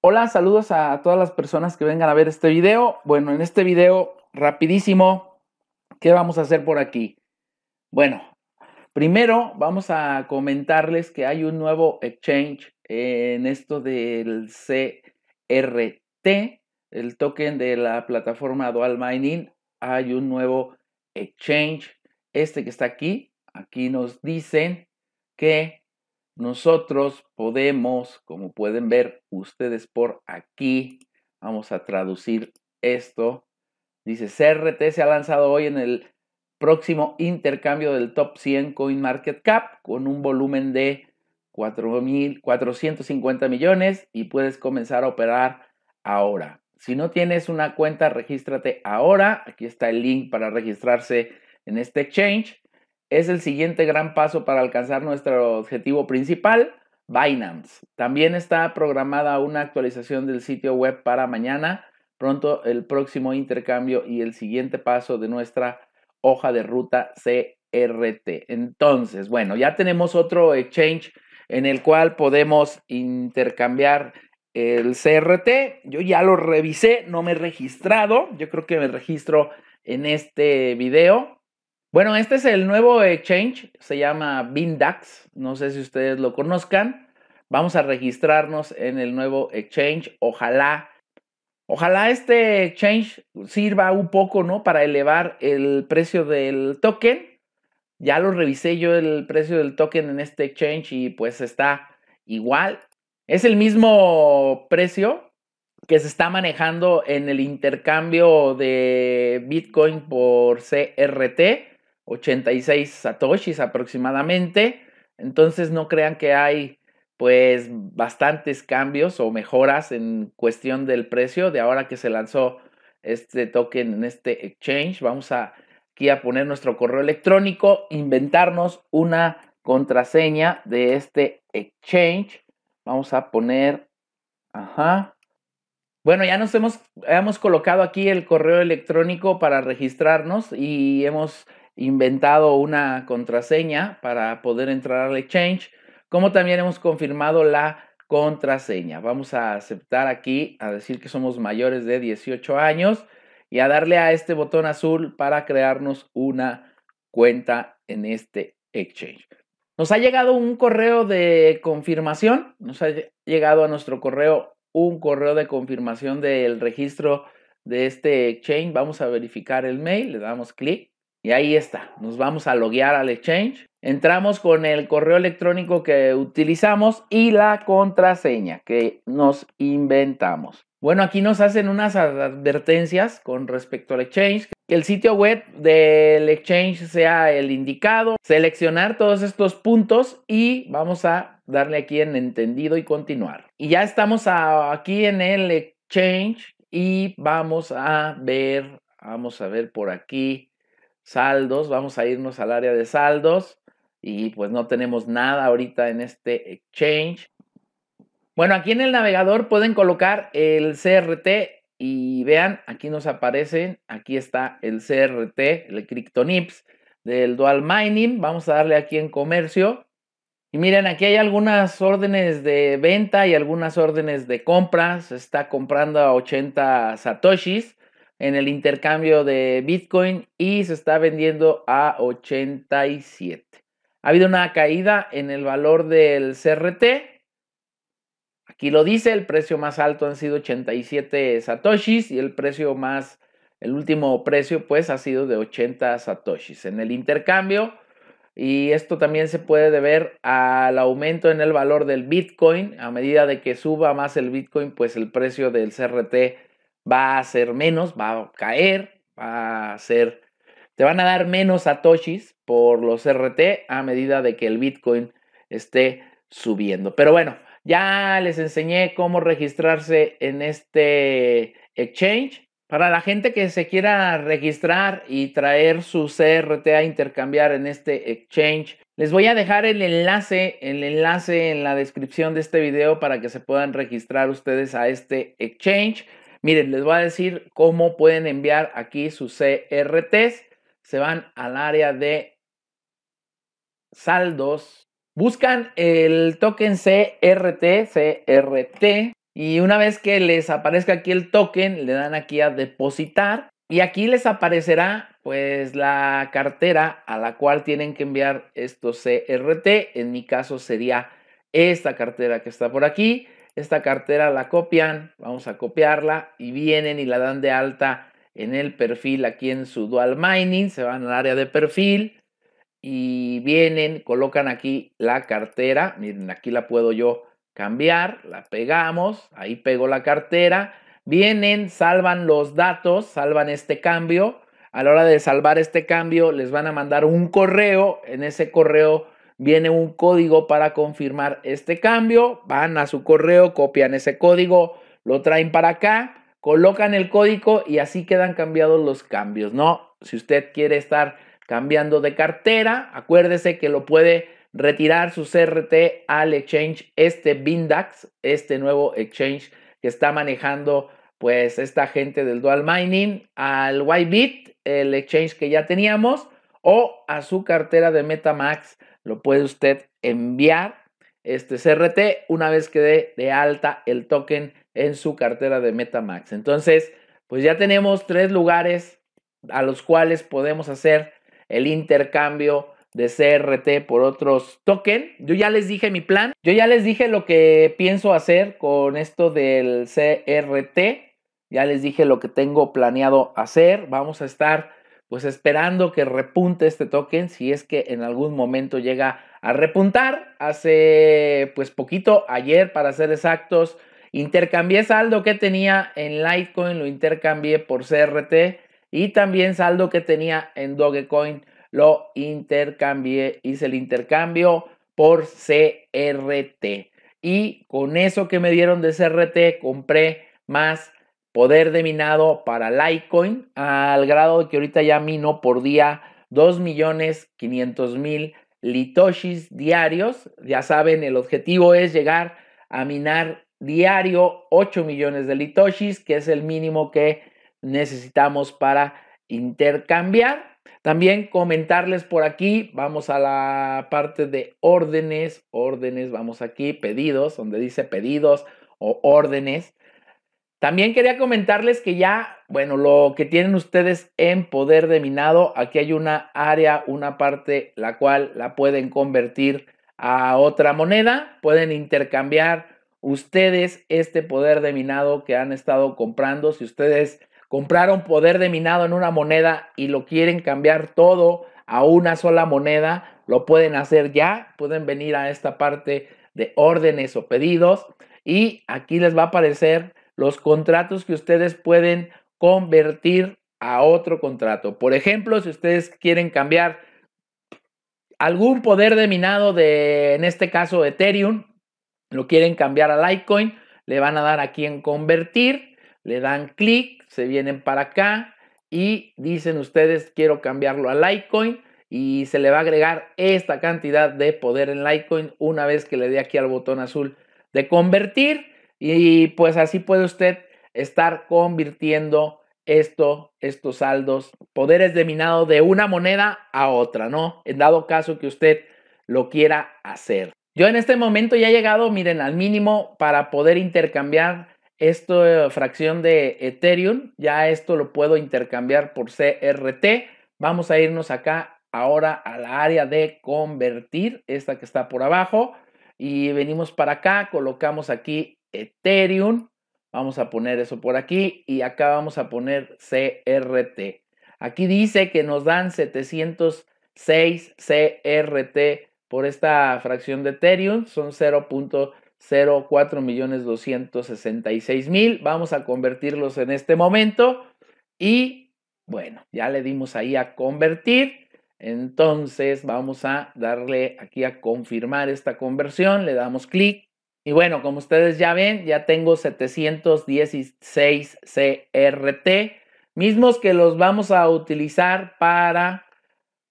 Hola, saludos a todas las personas que vengan a ver este video. Bueno, en este video, rapidísimo, ¿qué vamos a hacer por aquí? Bueno, primero vamos a comentarles que hay un nuevo exchange en esto del CRT, el token de la plataforma Dual Mining. Hay un nuevo exchange, este que está aquí. Aquí nos dicen que nosotros podemos, como pueden ver ustedes por aquí, vamos a traducir esto. Dice, CRT se ha lanzado hoy en el próximo intercambio del top 100 Coin Market Cap con un volumen de 4.450 millones y puedes comenzar a operar ahora. Si no tienes una cuenta, regístrate ahora. Aquí está el link para registrarse en este exchange es el siguiente gran paso para alcanzar nuestro objetivo principal, Binance. También está programada una actualización del sitio web para mañana, pronto el próximo intercambio y el siguiente paso de nuestra hoja de ruta CRT. Entonces, bueno, ya tenemos otro exchange en el cual podemos intercambiar el CRT. Yo ya lo revisé, no me he registrado. Yo creo que me registro en este video. Bueno, este es el nuevo exchange, se llama Bindax, no sé si ustedes lo conozcan. Vamos a registrarnos en el nuevo exchange, ojalá Ojalá este exchange sirva un poco, ¿no? Para elevar el precio del token. Ya lo revisé yo el precio del token en este exchange y pues está igual. Es el mismo precio que se está manejando en el intercambio de Bitcoin por CRT. 86 satoshis aproximadamente. Entonces no crean que hay pues bastantes cambios o mejoras en cuestión del precio de ahora que se lanzó este token en este exchange. Vamos a, aquí a poner nuestro correo electrónico, inventarnos una contraseña de este exchange. Vamos a poner, ajá. Bueno, ya nos hemos, hemos colocado aquí el correo electrónico para registrarnos y hemos inventado una contraseña para poder entrar al exchange, como también hemos confirmado la contraseña. Vamos a aceptar aquí, a decir que somos mayores de 18 años y a darle a este botón azul para crearnos una cuenta en este exchange. Nos ha llegado un correo de confirmación, nos ha llegado a nuestro correo un correo de confirmación del registro de este exchange. Vamos a verificar el mail, le damos clic y ahí está, nos vamos a loguear al exchange. Entramos con el correo electrónico que utilizamos y la contraseña que nos inventamos. Bueno, aquí nos hacen unas advertencias con respecto al exchange. Que el sitio web del exchange sea el indicado. Seleccionar todos estos puntos y vamos a darle aquí en entendido y continuar. Y ya estamos aquí en el exchange y vamos a ver, vamos a ver por aquí saldos, vamos a irnos al área de saldos y pues no tenemos nada ahorita en este exchange. Bueno, aquí en el navegador pueden colocar el CRT y vean, aquí nos aparecen, aquí está el CRT, el CryptoNips del Dual Mining. Vamos a darle aquí en comercio. Y miren, aquí hay algunas órdenes de venta y algunas órdenes de compras. Se está comprando a 80 satoshis en el intercambio de Bitcoin y se está vendiendo a 87. Ha habido una caída en el valor del CRT. Aquí lo dice, el precio más alto han sido 87 satoshis y el precio más, el último precio pues ha sido de 80 satoshis. En el intercambio, y esto también se puede deber al aumento en el valor del Bitcoin. A medida de que suba más el Bitcoin, pues el precio del CRT va a ser menos, va a caer, va a ser... Te van a dar menos satoshis por los RT a medida de que el Bitcoin esté subiendo. Pero bueno, ya les enseñé cómo registrarse en este exchange. Para la gente que se quiera registrar y traer su CRT a intercambiar en este exchange, les voy a dejar el enlace, el enlace en la descripción de este video para que se puedan registrar ustedes a este exchange. Miren, les voy a decir cómo pueden enviar aquí sus CRTs. Se van al área de saldos. Buscan el token CRT, CRT. Y una vez que les aparezca aquí el token, le dan aquí a depositar. Y aquí les aparecerá pues la cartera a la cual tienen que enviar estos CRT. En mi caso sería esta cartera que está por aquí. Esta cartera la copian, vamos a copiarla y vienen y la dan de alta en el perfil aquí en su dual mining, se van al área de perfil y vienen, colocan aquí la cartera, miren, aquí la puedo yo cambiar, la pegamos, ahí pego la cartera, vienen, salvan los datos, salvan este cambio, a la hora de salvar este cambio les van a mandar un correo, en ese correo viene un código para confirmar este cambio, van a su correo, copian ese código, lo traen para acá, colocan el código y así quedan cambiados los cambios, ¿no? Si usted quiere estar cambiando de cartera, acuérdese que lo puede retirar su CRT al exchange, este Bindax, este nuevo exchange que está manejando pues esta gente del dual mining, al YBIT, el exchange que ya teníamos, o a su cartera de Metamax lo puede usted enviar este CRT una vez que dé de alta el token en su cartera de MetaMax. Entonces, pues ya tenemos tres lugares a los cuales podemos hacer el intercambio de CRT por otros token. Yo ya les dije mi plan. Yo ya les dije lo que pienso hacer con esto del CRT. Ya les dije lo que tengo planeado hacer. Vamos a estar pues esperando que repunte este token, si es que en algún momento llega a repuntar. Hace pues poquito, ayer para ser exactos, intercambié saldo que tenía en Litecoin, lo intercambié por CRT y también saldo que tenía en Dogecoin, lo intercambié, hice el intercambio por CRT. Y con eso que me dieron de CRT, compré más poder de minado para Litecoin al grado de que ahorita ya mino por día 2.500.000 litoshis diarios. Ya saben, el objetivo es llegar a minar diario 8 millones de litoshis, que es el mínimo que necesitamos para intercambiar. También comentarles por aquí, vamos a la parte de órdenes, órdenes, vamos aquí, pedidos, donde dice pedidos o órdenes. También quería comentarles que ya, bueno, lo que tienen ustedes en poder de minado, aquí hay una área, una parte la cual la pueden convertir a otra moneda, pueden intercambiar ustedes este poder de minado que han estado comprando. Si ustedes compraron poder de minado en una moneda y lo quieren cambiar todo a una sola moneda, lo pueden hacer ya, pueden venir a esta parte de órdenes o pedidos y aquí les va a aparecer los contratos que ustedes pueden convertir a otro contrato. Por ejemplo, si ustedes quieren cambiar algún poder de minado de, en este caso, Ethereum, lo quieren cambiar a Litecoin, le van a dar aquí en convertir, le dan clic, se vienen para acá y dicen ustedes quiero cambiarlo a Litecoin y se le va a agregar esta cantidad de poder en Litecoin una vez que le dé aquí al botón azul de convertir y pues así puede usted estar convirtiendo esto, estos saldos, poderes de minado de una moneda a otra, ¿no? En dado caso que usted lo quiera hacer. Yo en este momento ya he llegado, miren, al mínimo para poder intercambiar esta eh, fracción de Ethereum. Ya esto lo puedo intercambiar por CRT. Vamos a irnos acá ahora a la área de convertir, esta que está por abajo. Y venimos para acá, colocamos aquí Ethereum. Vamos a poner eso por aquí y acá vamos a poner CRT. Aquí dice que nos dan 706 CRT por esta fracción de Ethereum. Son 0.04 millones 266 mil. Vamos a convertirlos en este momento. Y bueno, ya le dimos ahí a convertir. Entonces vamos a darle aquí a confirmar esta conversión. Le damos clic y bueno, como ustedes ya ven, ya tengo 716 CRT, mismos que los vamos a utilizar para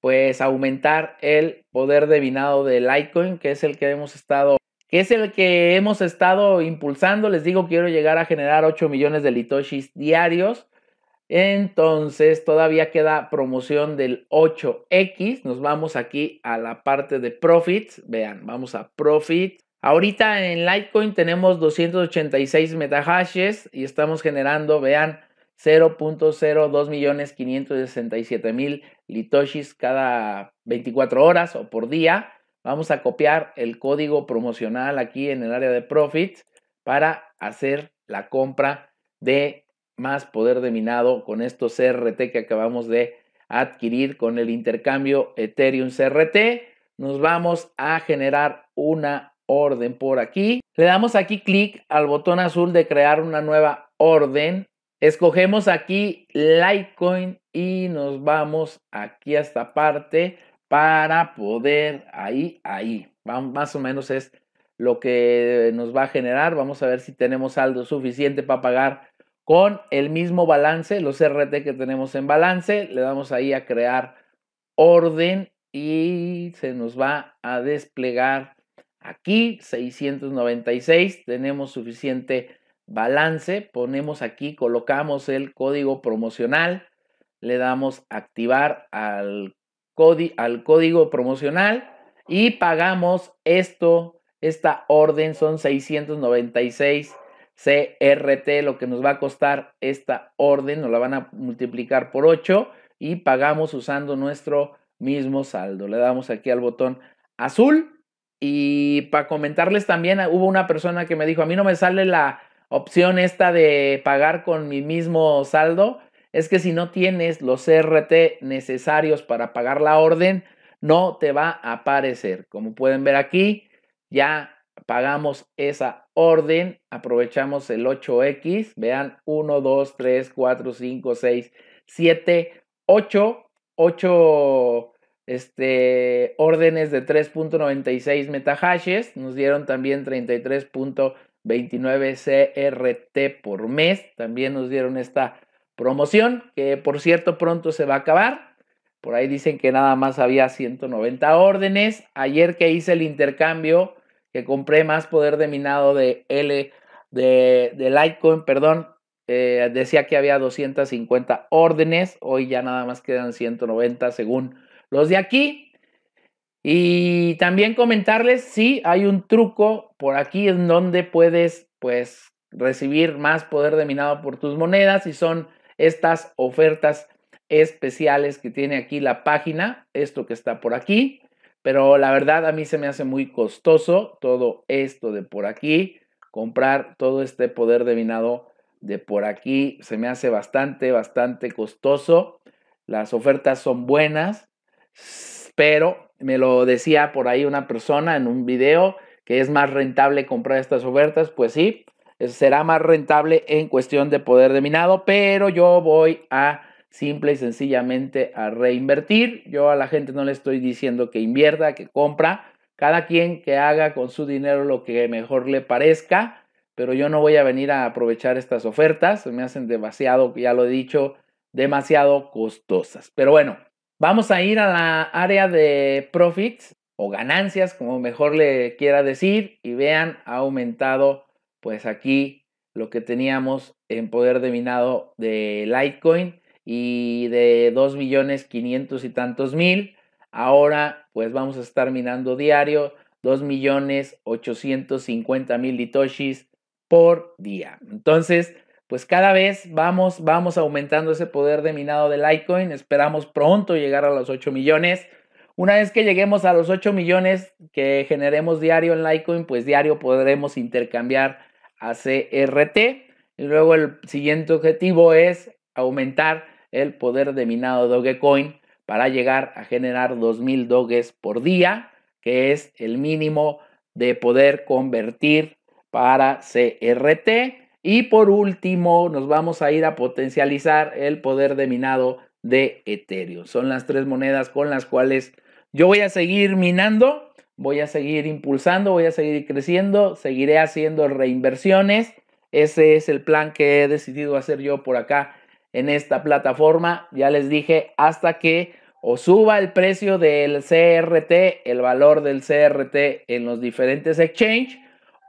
pues aumentar el poder de vinado de Litecoin, que es el que hemos estado que es el que hemos estado impulsando. Les digo, quiero llegar a generar 8 millones de litoshis diarios. Entonces, todavía queda promoción del 8X. Nos vamos aquí a la parte de profits. Vean, vamos a Profits. Ahorita en Litecoin tenemos 286 metahashes y estamos generando, vean, millones mil litoshis cada 24 horas o por día. Vamos a copiar el código promocional aquí en el área de profit para hacer la compra de más poder de minado con estos CRT que acabamos de adquirir con el intercambio Ethereum CRT. Nos vamos a generar una orden por aquí. Le damos aquí clic al botón azul de crear una nueva orden. Escogemos aquí Litecoin y nos vamos aquí a esta parte para poder ahí, ahí. Más o menos es lo que nos va a generar. Vamos a ver si tenemos saldo suficiente para pagar con el mismo balance, los RT que tenemos en balance. Le damos ahí a crear orden y se nos va a desplegar Aquí 696 tenemos suficiente balance, ponemos aquí, colocamos el código promocional, le damos activar al, código promocional y pagamos esto, esta orden son 696 CRT, lo que nos va a costar esta orden, nos la van a multiplicar por 8 y pagamos usando nuestro mismo saldo. Le damos aquí al botón azul y para comentarles también, hubo una persona que me dijo, a mí no me sale la opción esta de pagar con mi mismo saldo. Es que si no tienes los CRT necesarios para pagar la orden, no te va a aparecer. Como pueden ver aquí, ya pagamos esa orden, aprovechamos el 8X, vean 1, 2, 3, 4, 5, 6, 7, 8, 8 este, órdenes de 3.96 metahashes, nos dieron también 33.29 CRT por mes, también nos dieron esta promoción, que por cierto pronto se va a acabar. Por ahí dicen que nada más había 190 órdenes. Ayer que hice el intercambio, que compré más poder de minado de L, de, de Litecoin, perdón, eh, decía que había 250 órdenes. Hoy ya nada más quedan 190 según los de aquí. Y también comentarles si hay un truco por aquí en donde puedes pues recibir más poder de minado por tus monedas y son estas ofertas especiales que tiene aquí la página, esto que está por aquí. Pero la verdad a mí se me hace muy costoso todo esto de por aquí, comprar todo este poder de minado de por aquí, se me hace bastante, bastante costoso. Las ofertas son buenas, pero me lo decía por ahí una persona en un video que es más rentable comprar estas ofertas, pues sí, será más rentable en cuestión de poder de minado, pero yo voy a simple y sencillamente a reinvertir. Yo a la gente no le estoy diciendo que invierta, que compra. Cada quien que haga con su dinero lo que mejor le parezca, pero yo no voy a venir a aprovechar estas ofertas. Me hacen demasiado, ya lo he dicho, demasiado costosas. Pero bueno, Vamos a ir a la área de profits o ganancias, como mejor le quiera decir, y vean, ha aumentado pues aquí lo que teníamos en poder de minado de Litecoin y de 2 millones 500 y tantos mil. Ahora pues vamos a estar minando diario 2 millones 850 mil litoshis por día. Entonces, pues cada vez vamos, vamos aumentando ese poder de minado de Litecoin. Esperamos pronto llegar a los 8 millones. Una vez que lleguemos a los 8 millones que generemos diario en Litecoin, pues diario podremos intercambiar a CRT. Y luego el siguiente objetivo es aumentar el poder de minado de Dogecoin para llegar a generar 2.000 doges por día, que es el mínimo de poder convertir para CRT. Y por último, nos vamos a ir a potencializar el poder de minado de Ethereum. Son las tres monedas con las cuales yo voy a seguir minando, voy a seguir impulsando, voy a seguir creciendo, seguiré haciendo reinversiones. Ese es el plan que he decidido hacer yo por acá en esta plataforma. Ya les dije, hasta que o suba el precio del CRT, el valor del CRT en los diferentes exchanges,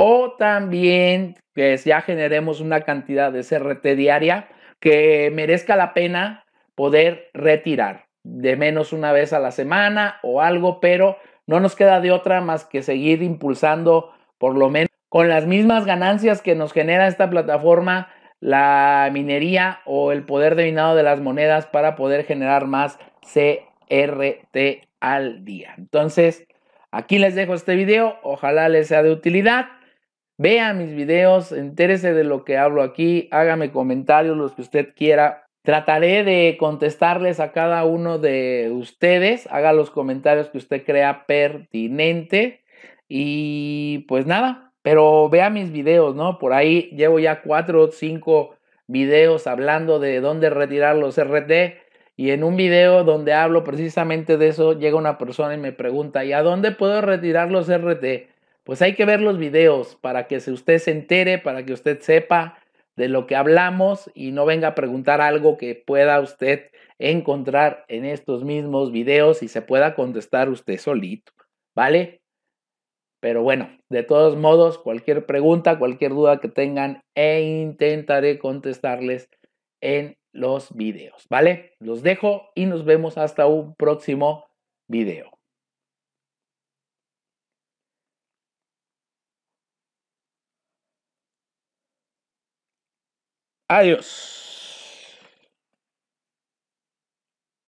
o también que ya generemos una cantidad de CRT diaria que merezca la pena poder retirar de menos una vez a la semana o algo, pero no nos queda de otra más que seguir impulsando por lo menos con las mismas ganancias que nos genera esta plataforma la minería o el poder de minado de las monedas para poder generar más CRT al día. Entonces, aquí les dejo este video, ojalá les sea de utilidad. Vea mis videos, entérese de lo que hablo aquí, hágame comentarios los que usted quiera. Trataré de contestarles a cada uno de ustedes. Haga los comentarios que usted crea pertinente. Y pues nada, pero vea mis videos, ¿no? Por ahí llevo ya cuatro o cinco videos hablando de dónde retirar los RT. Y en un video donde hablo precisamente de eso, llega una persona y me pregunta, ¿y a dónde puedo retirar los RT? pues hay que ver los videos para que usted se entere, para que usted sepa de lo que hablamos y no venga a preguntar algo que pueda usted encontrar en estos mismos videos y se pueda contestar usted solito, ¿vale? Pero bueno, de todos modos, cualquier pregunta, cualquier duda que tengan, e intentaré contestarles en los videos, ¿vale? Los dejo y nos vemos hasta un próximo video. Adiós.